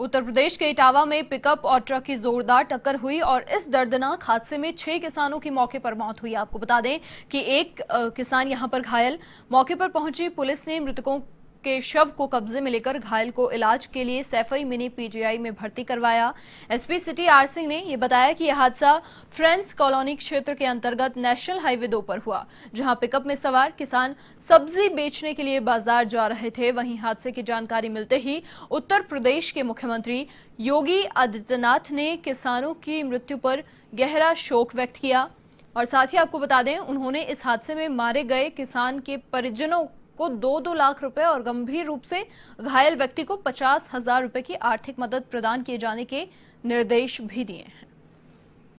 उत्तर प्रदेश के इटावा में पिकअप और ट्रक की जोरदार टक्कर हुई और इस दर्दनाक हादसे में छह किसानों की मौके पर मौत हुई आपको बता दें कि एक किसान यहां पर घायल मौके पर पहुंची पुलिस ने मृतकों के शव को कब्जे में लेकर घायल को इलाज के लिए सैफई मिनी पीजीआई में भर्ती करवाया एसपी सिटी आर सिंह ने यह बताया कि यह हादसा फ्रेंड्स कॉलोनी क्षेत्र के अंतर्गत नेशनल हाईवे दो पर हुआ जहां पिकअप में सवार किसान सब्जी बेचने के लिए बाजार जा रहे थे वहीं हादसे की जानकारी मिलते ही उत्तर प्रदेश के मुख्यमंत्री योगी आदित्यनाथ ने किसानों की मृत्यु पर गहरा शोक व्यक्त किया और साथ ही आपको बता दें उन्होंने इस हादसे में मारे गए किसान के परिजनों को दो दो लाख रुपए और गंभीर रूप से घायल व्यक्ति को पचास हजार रुपए की आर्थिक मदद प्रदान किए जाने के निर्देश भी दिए हैं